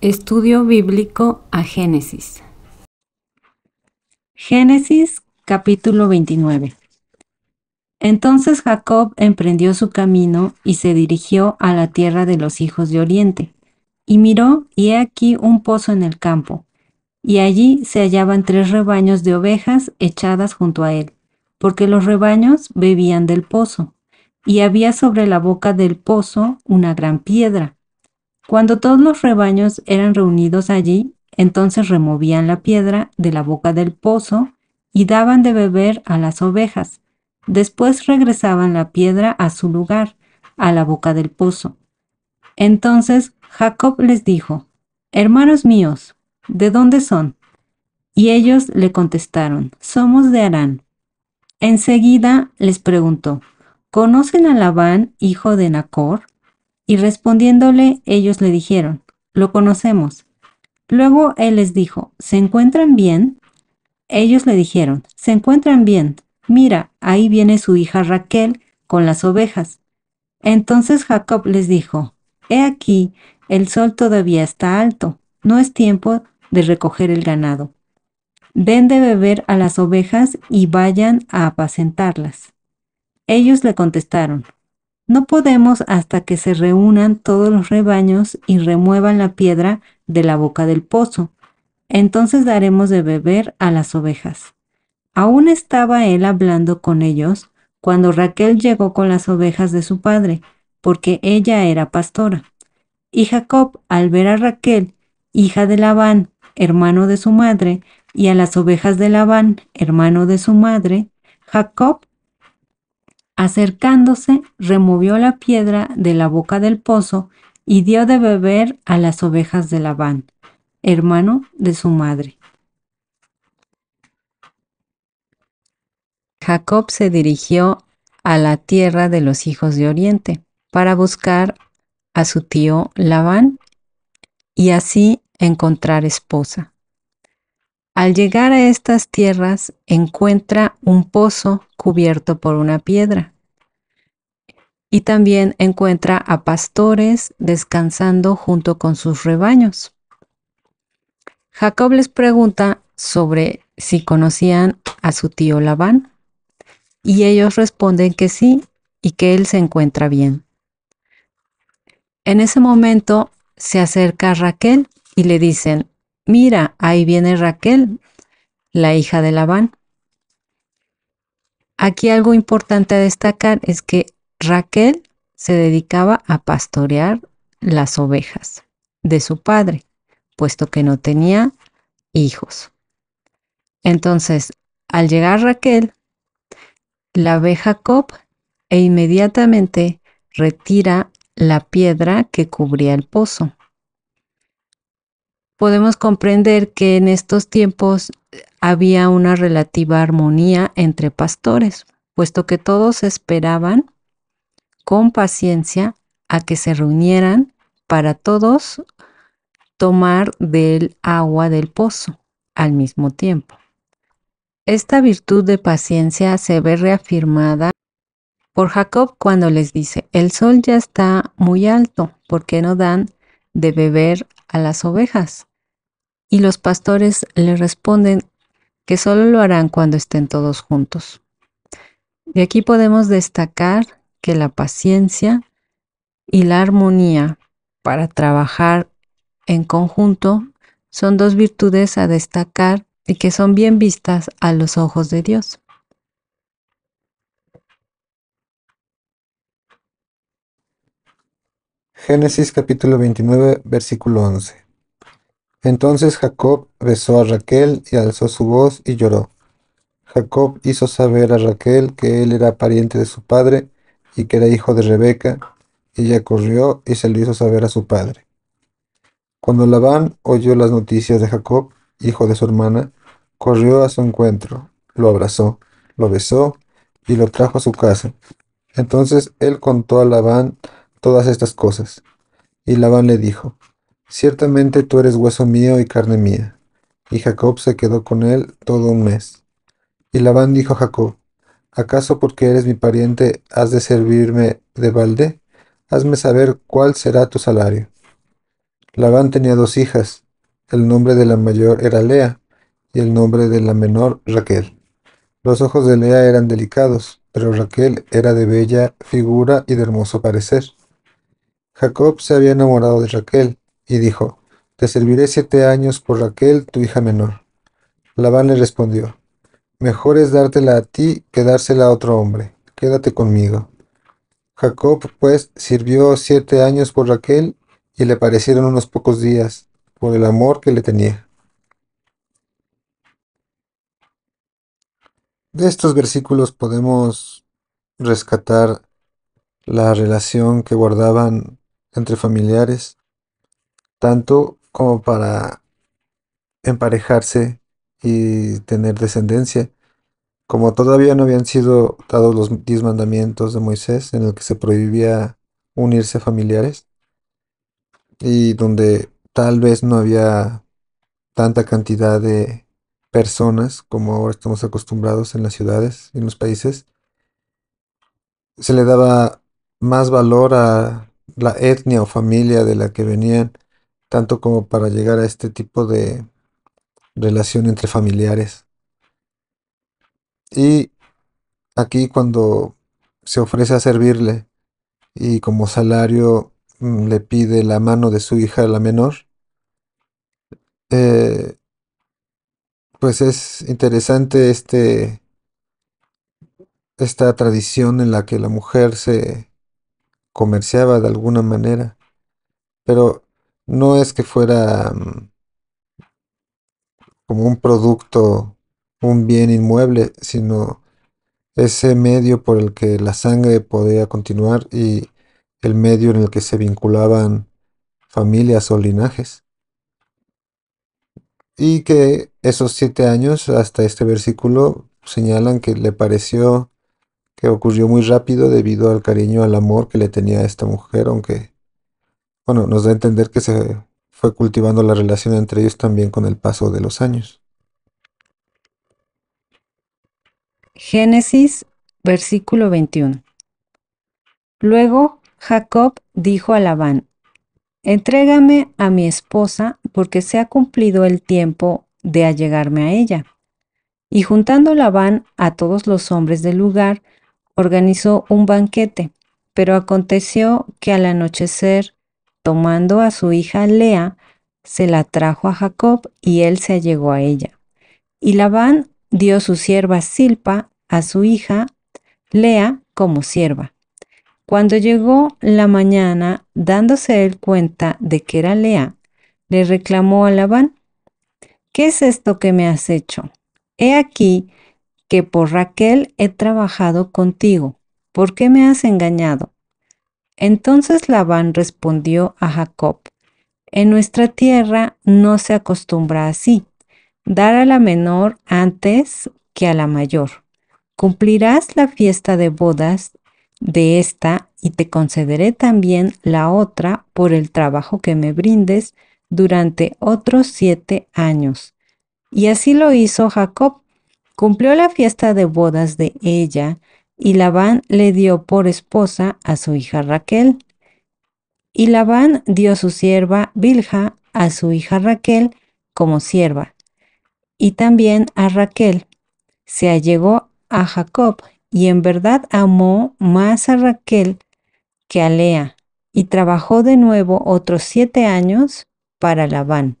Estudio bíblico a Génesis. Génesis capítulo veintinueve entonces Jacob emprendió su camino y se dirigió a la tierra de los hijos de Oriente. Y miró, y he aquí un pozo en el campo, y allí se hallaban tres rebaños de ovejas echadas junto a él, porque los rebaños bebían del pozo, y había sobre la boca del pozo una gran piedra. Cuando todos los rebaños eran reunidos allí, entonces removían la piedra de la boca del pozo y daban de beber a las ovejas Después regresaban la piedra a su lugar, a la boca del pozo. Entonces Jacob les dijo, Hermanos míos, ¿de dónde son? Y ellos le contestaron, Somos de Arán. Enseguida les preguntó, ¿conocen a Labán, hijo de Nacor? Y respondiéndole, ellos le dijeron, Lo conocemos. Luego él les dijo, ¿se encuentran bien? Ellos le dijeron, se encuentran bien, mira, ahí viene su hija Raquel con las ovejas. Entonces Jacob les dijo, He aquí, el sol todavía está alto, no es tiempo de recoger el ganado. Den de beber a las ovejas y vayan a apacentarlas. Ellos le contestaron, No podemos hasta que se reúnan todos los rebaños y remuevan la piedra de la boca del pozo. Entonces daremos de beber a las ovejas. Aún estaba él hablando con ellos cuando Raquel llegó con las ovejas de su padre, porque ella era pastora. Y Jacob, al ver a Raquel, hija de Labán, hermano de su madre, y a las ovejas de Labán, hermano de su madre, Jacob, acercándose, removió la piedra de la boca del pozo y dio de beber a las ovejas de Labán, hermano de su madre. Jacob se dirigió a la tierra de los hijos de Oriente para buscar a su tío Labán y así encontrar esposa. Al llegar a estas tierras encuentra un pozo cubierto por una piedra y también encuentra a pastores descansando junto con sus rebaños. Jacob les pregunta sobre si conocían a su tío Labán y ellos responden que sí y que él se encuentra bien. En ese momento se acerca Raquel y le dicen, mira, ahí viene Raquel, la hija de Labán. Aquí algo importante a destacar es que Raquel se dedicaba a pastorear las ovejas de su padre, puesto que no tenía hijos. Entonces, al llegar Raquel, la ve Jacob e inmediatamente retira la piedra que cubría el pozo. Podemos comprender que en estos tiempos había una relativa armonía entre pastores, puesto que todos esperaban con paciencia a que se reunieran para todos tomar del agua del pozo al mismo tiempo. Esta virtud de paciencia se ve reafirmada por Jacob cuando les dice, el sol ya está muy alto, ¿por qué no dan de beber a las ovejas? Y los pastores le responden que solo lo harán cuando estén todos juntos. Y aquí podemos destacar que la paciencia y la armonía para trabajar en conjunto son dos virtudes a destacar y que son bien vistas a los ojos de Dios. Génesis capítulo 29, versículo 11. Entonces Jacob besó a Raquel y alzó su voz y lloró. Jacob hizo saber a Raquel que él era pariente de su padre y que era hijo de Rebeca. Ella corrió y se lo hizo saber a su padre. Cuando Labán oyó las noticias de Jacob, hijo de su hermana, corrió a su encuentro, lo abrazó, lo besó y lo trajo a su casa. Entonces él contó a Labán todas estas cosas. Y Labán le dijo, Ciertamente tú eres hueso mío y carne mía. Y Jacob se quedó con él todo un mes. Y Labán dijo a Jacob, ¿acaso porque eres mi pariente has de servirme de balde? Hazme saber cuál será tu salario. Labán tenía dos hijas, el nombre de la mayor era Lea y el nombre de la menor Raquel. Los ojos de Lea eran delicados, pero Raquel era de bella figura y de hermoso parecer. Jacob se había enamorado de Raquel y dijo, Te serviré siete años por Raquel, tu hija menor. Labán le respondió, Mejor es dártela a ti que dársela a otro hombre. Quédate conmigo. Jacob, pues, sirvió siete años por Raquel y le parecieron unos pocos días, por el amor que le tenía. De estos versículos podemos rescatar la relación que guardaban entre familiares, tanto como para emparejarse y tener descendencia. Como todavía no habían sido dados los diez mandamientos de Moisés, en el que se prohibía unirse a familiares, y donde tal vez no había tanta cantidad de personas como ahora estamos acostumbrados en las ciudades y en los países. Se le daba más valor a la etnia o familia de la que venían, tanto como para llegar a este tipo de relación entre familiares. Y aquí cuando se ofrece a servirle y como salario mm, le pide la mano de su hija, la menor, eh, pues es interesante este, esta tradición en la que la mujer se comerciaba de alguna manera, pero no es que fuera mm, como un producto, un bien inmueble, sino ese medio por el que la sangre podía continuar y el medio en el que se vinculaban familias o linajes y que esos siete años hasta este versículo señalan que le pareció que ocurrió muy rápido debido al cariño, al amor que le tenía a esta mujer, aunque, bueno, nos da a entender que se fue cultivando la relación entre ellos también con el paso de los años. Génesis, versículo 21. Luego Jacob dijo a Labán, Entrégame a mi esposa porque se ha cumplido el tiempo de allegarme a ella. Y juntando Labán a todos los hombres del lugar, organizó un banquete. Pero aconteció que al anochecer, tomando a su hija Lea, se la trajo a Jacob y él se allegó a ella. Y Labán dio su sierva Silpa a su hija Lea como sierva. Cuando llegó la mañana, dándose él cuenta de que era Lea, le reclamó a Labán, ¿qué es esto que me has hecho? He aquí que por Raquel he trabajado contigo. ¿Por qué me has engañado? Entonces Labán respondió a Jacob, en nuestra tierra no se acostumbra así, dar a la menor antes que a la mayor. Cumplirás la fiesta de bodas de esta y te concederé también la otra por el trabajo que me brindes durante otros siete años. Y así lo hizo Jacob. Cumplió la fiesta de bodas de ella y Labán le dio por esposa a su hija Raquel. Y Labán dio su sierva Bilha a su hija Raquel como sierva, y también a Raquel. Se allegó a Jacob y en verdad amó más a Raquel que a Lea, y trabajó de nuevo otros siete años para Labán.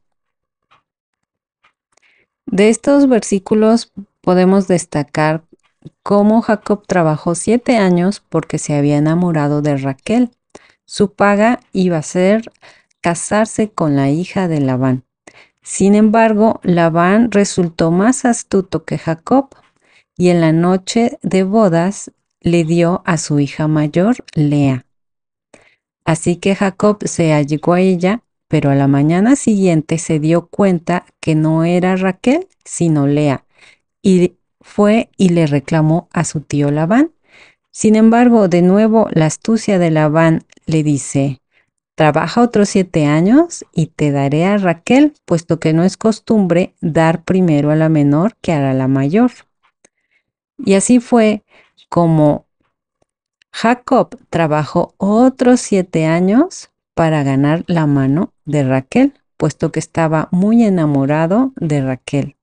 De estos versículos podemos destacar cómo Jacob trabajó siete años porque se había enamorado de Raquel. Su paga iba a ser casarse con la hija de Labán. Sin embargo, Labán resultó más astuto que Jacob y en la noche de bodas le dio a su hija mayor, Lea. Así que Jacob se allegó a ella, pero a la mañana siguiente se dio cuenta que no era Raquel, sino Lea, y fue y le reclamó a su tío Labán. Sin embargo, de nuevo, la astucia de Labán le dice, Trabaja otros siete años y te daré a Raquel, puesto que no es costumbre dar primero a la menor que a la mayor. Y así fue como Jacob trabajó otros siete años para ganar la mano de Raquel, puesto que estaba muy enamorado de Raquel.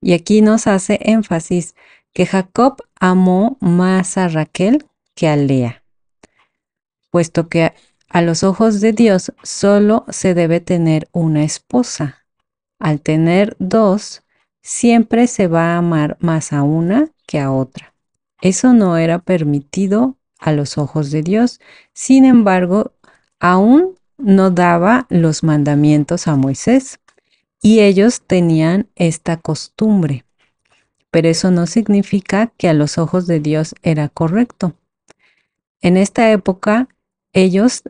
Y aquí nos hace énfasis que Jacob amó más a Raquel que a Lea, puesto que a los ojos de Dios solo se debe tener una esposa. Al tener dos, siempre se va a amar más a una que a otra. Eso no era permitido a los ojos de Dios. Sin embargo, aún no daba los mandamientos a Moisés y ellos tenían esta costumbre. Pero eso no significa que a los ojos de Dios era correcto. En esta época, ellos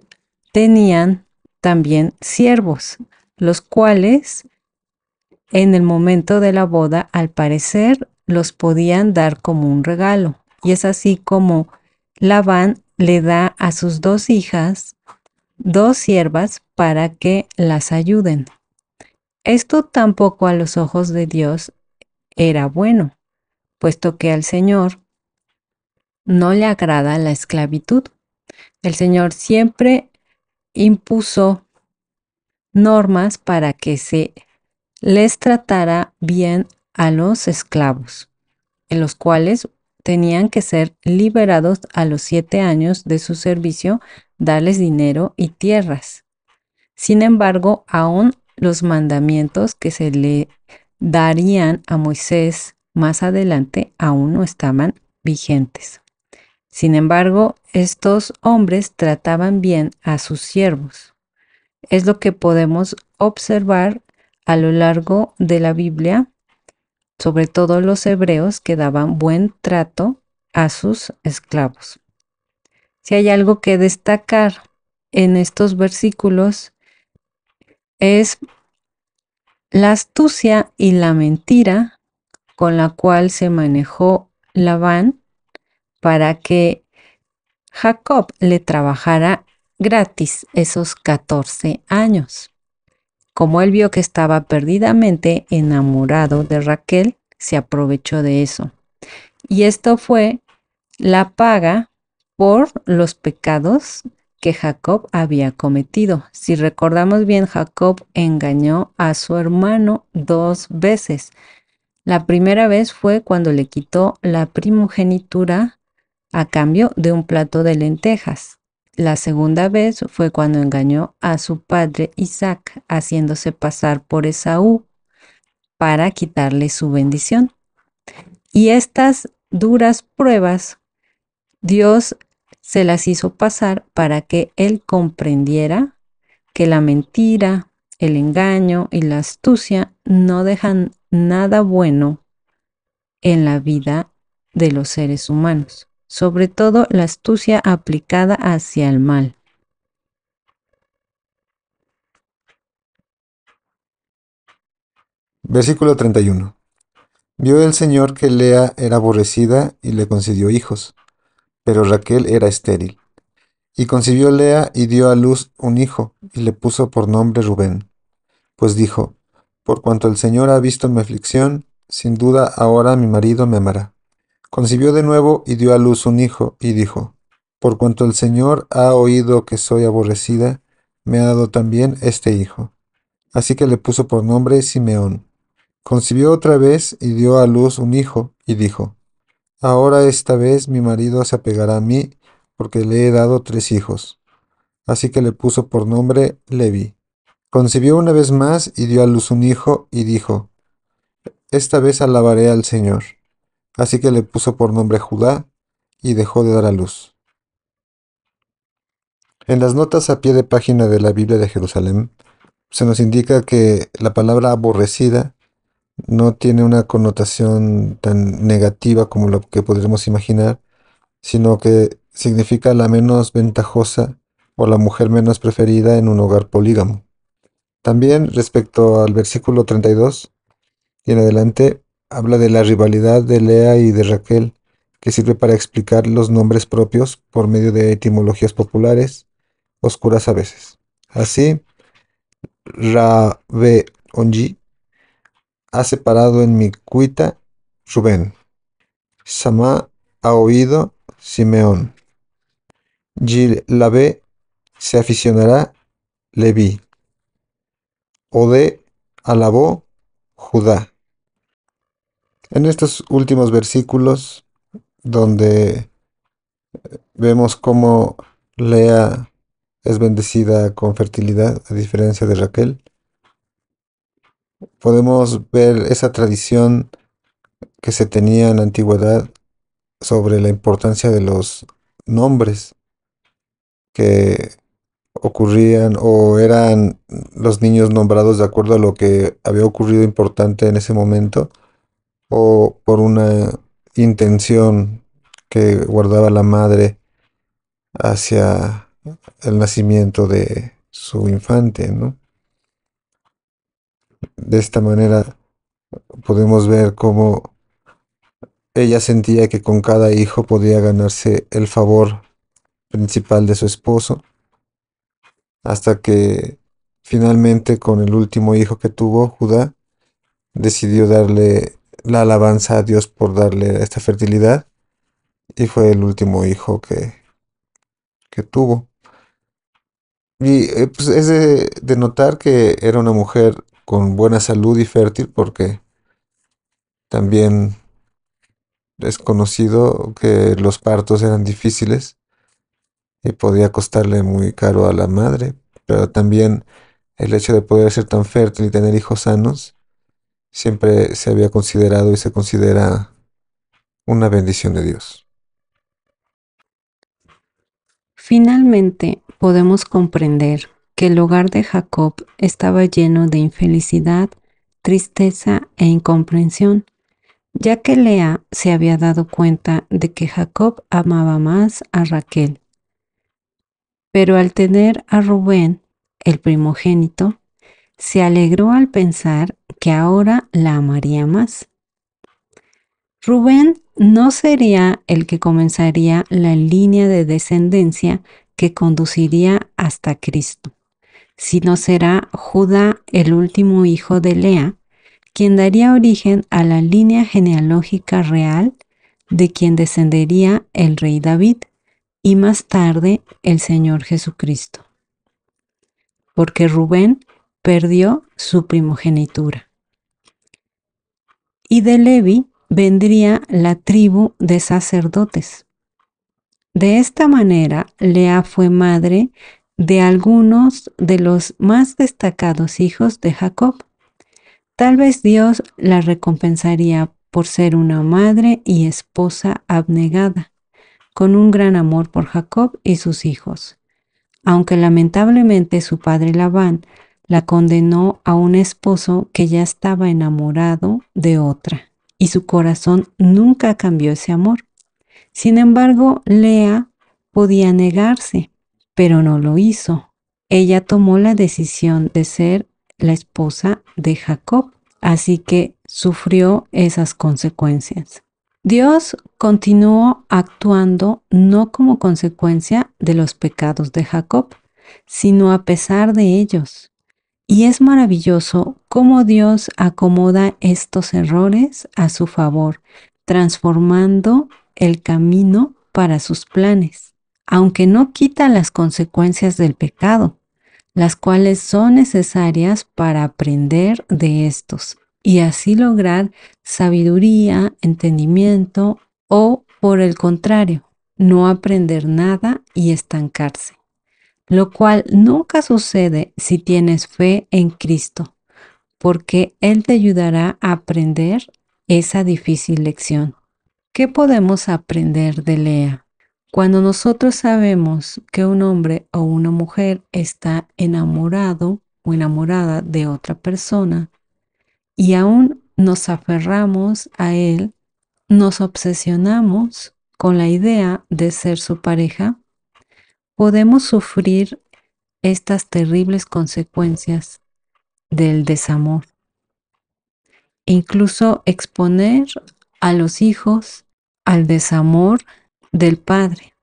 tenían también siervos, los cuales en el momento de la boda, al parecer, los podían dar como un regalo. Y es así como Labán le da a sus dos hijas dos siervas para que las ayuden. Esto tampoco a los ojos de Dios era bueno, puesto que al Señor no le agrada la esclavitud. El Señor siempre impuso normas para que se les tratara bien a los esclavos, en los cuales tenían que ser liberados a los siete años de su servicio, darles dinero y tierras. Sin embargo, aún los mandamientos que se le darían a Moisés más adelante aún no estaban vigentes. Sin embargo, estos hombres trataban bien a sus siervos. Es lo que podemos observar a lo largo de la Biblia, sobre todo los hebreos que daban buen trato a sus esclavos. Si hay algo que destacar en estos versículos es la astucia y la mentira con la cual se manejó Labán para que Jacob le trabajara gratis esos 14 años. Como él vio que estaba perdidamente enamorado de Raquel, se aprovechó de eso. Y esto fue la paga por los pecados que Jacob había cometido. Si recordamos bien, Jacob engañó a su hermano dos veces. La primera vez fue cuando le quitó la primogenitura a cambio de un plato de lentejas. La segunda vez fue cuando engañó a su padre Isaac, haciéndose pasar por Esaú para quitarle su bendición. Y estas duras pruebas, Dios se las hizo pasar para que él comprendiera que la mentira, el engaño y la astucia no dejan nada bueno en la vida de los seres humanos sobre todo la astucia aplicada hacia el mal. Versículo 31. Vio el Señor que Lea era aborrecida y le concedió hijos, pero Raquel era estéril. Y concibió Lea y dio a luz un hijo, y le puso por nombre Rubén. Pues dijo, Por cuanto el Señor ha visto mi aflicción, sin duda ahora mi marido me amará. Concibió de nuevo y dio a luz un hijo, y dijo, Por cuanto el Señor ha oído que soy aborrecida, me ha dado también este hijo. Así que le puso por nombre Simeón. Concibió otra vez y dio a luz un hijo, y dijo, Ahora esta vez mi marido se apegará a mí, porque le he dado tres hijos. Así que le puso por nombre Levi. Concibió una vez más y dio a luz un hijo, y dijo, Esta vez alabaré al Señor. Así que le puso por nombre Judá y dejó de dar a luz. En las notas a pie de página de la Biblia de Jerusalén se nos indica que la palabra aborrecida no tiene una connotación tan negativa como lo que podríamos imaginar, sino que significa la menos ventajosa o la mujer menos preferida en un hogar polígamo. También respecto al versículo 32 y en adelante, habla de la rivalidad de Lea y de Raquel, que sirve para explicar los nombres propios por medio de etimologías populares, oscuras a veces. Así, Rabe Onji ha separado en mi cuita Rubén. Sama ha oído Simeón. Gil Labe se aficionará Levi. Ode alabó Judá. En estos últimos versículos, donde eh, vemos cómo Lea es bendecida con fertilidad, a diferencia de Raquel, podemos ver esa tradición que se tenía en la antigüedad sobre la importancia de los nombres que ocurrían o eran los niños nombrados de acuerdo a lo que había ocurrido importante en ese momento o por una intención que guardaba la madre hacia el nacimiento de su infante, ¿no? De esta manera podemos ver cómo ella sentía que con cada hijo podía ganarse el favor principal de su esposo, hasta que finalmente con el último hijo que tuvo, Judá, decidió darle la alabanza a Dios por darle esta fertilidad y fue el último hijo que, que tuvo. Y eh, pues, es de, notar que era una mujer con buena salud y fértil porque también es conocido que los partos eran difíciles y podía costarle muy caro a la madre, pero también el hecho de poder ser tan fértil y tener hijos sanos siempre se había considerado y se considera una bendición de Dios. Finalmente, podemos comprender que el hogar de Jacob estaba lleno de infelicidad, tristeza e incomprensión, ya que Lea se había dado cuenta de que Jacob amaba más a Raquel. Pero al tener a Rubén, el primogénito, se alegró al pensar que ahora la amaría más. Rubén no sería el que comenzaría la línea de descendencia que conduciría hasta Cristo, sino será Judá el último hijo de Lea, quien daría origen a la línea genealógica real de quien descendería el rey David y más tarde el Señor Jesucristo. Porque Rubén perdió su primogenitura. Y de Levi vendría la tribu de sacerdotes. De esta manera, Lea fue madre de algunos de los más destacados hijos de Jacob. Tal vez Dios la recompensaría por ser una madre y esposa abnegada, con un gran amor por Jacob y sus hijos. Aunque lamentablemente su padre Labán la condenó a un esposo que ya estaba enamorado de otra, y su corazón nunca cambió ese amor. Sin embargo, Lea podía negarse, pero no lo hizo. Ella tomó la decisión de ser la esposa de Jacob, así que sufrió esas consecuencias. Dios continuó actuando no como consecuencia de los pecados de Jacob, sino a pesar de ellos. Y es maravilloso cómo Dios acomoda estos errores a su favor, transformando el camino para sus planes, aunque no quita las consecuencias del pecado, las cuales son necesarias para aprender de estos y así lograr sabiduría, entendimiento o, por el contrario, no aprender nada y estancarse lo cual nunca sucede si tienes fe en Cristo, porque Él te ayudará a aprender esa difícil lección. ¿Qué podemos aprender de Lea? Cuando nosotros sabemos que un hombre o una mujer está enamorado o enamorada de otra persona y aún nos aferramos a él, nos obsesionamos con la idea de ser su pareja, podemos sufrir estas terribles consecuencias del desamor. Incluso exponer a los hijos al desamor del padre,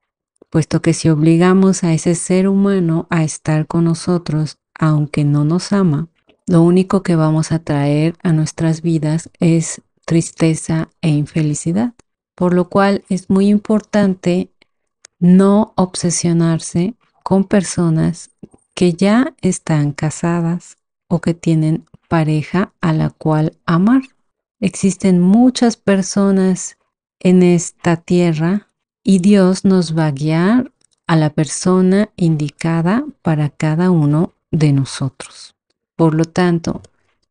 puesto que si obligamos a ese ser humano a estar con nosotros, aunque no nos ama, lo único que vamos a traer a nuestras vidas es tristeza e infelicidad. Por lo cual es muy importante no obsesionarse con personas que ya están casadas o que tienen pareja a la cual amar. Existen muchas personas en esta tierra y Dios nos va a guiar a la persona indicada para cada uno de nosotros. Por lo tanto,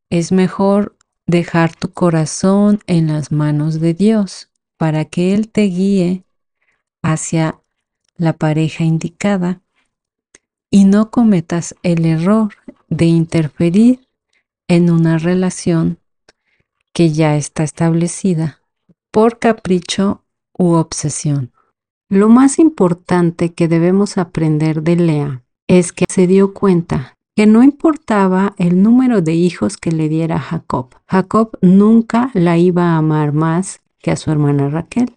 es mejor dejar tu corazón en las manos de Dios para que Él te guíe hacia la pareja indicada y no cometas el error de interferir en una relación que ya está establecida por capricho u obsesión. Lo más importante que debemos aprender de Lea es que se dio cuenta que no importaba el número de hijos que le diera Jacob. Jacob nunca la iba a amar más que a su hermana Raquel.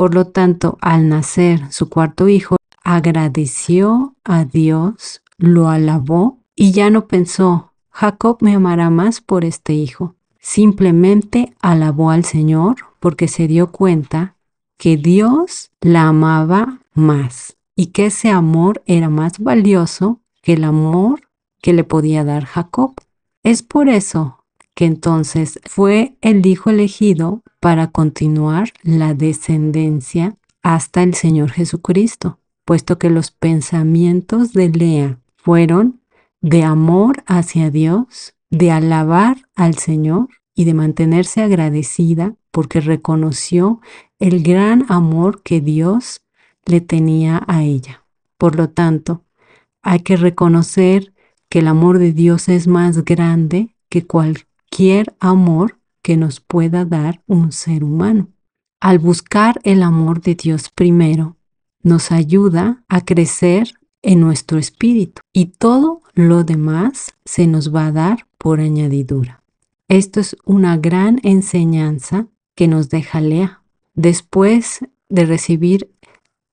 Por lo tanto, al nacer su cuarto hijo, agradeció a Dios, lo alabó y ya no pensó, Jacob me amará más por este hijo. Simplemente alabó al Señor porque se dio cuenta que Dios la amaba más y que ese amor era más valioso que el amor que le podía dar Jacob. Es por eso entonces fue el hijo elegido para continuar la descendencia hasta el Señor Jesucristo, puesto que los pensamientos de Lea fueron de amor hacia Dios, de alabar al Señor y de mantenerse agradecida porque reconoció el gran amor que Dios le tenía a ella. Por lo tanto, hay que reconocer que el amor de Dios es más grande que cualquier cualquier amor que nos pueda dar un ser humano. Al buscar el amor de Dios primero, nos ayuda a crecer en nuestro espíritu y todo lo demás se nos va a dar por añadidura. Esto es una gran enseñanza que nos deja Lea. Después de recibir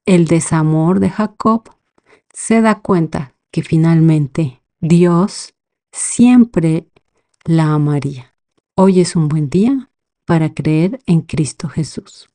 el desamor de Jacob, se da cuenta que finalmente Dios siempre la amaría. Hoy es un buen día para creer en Cristo Jesús.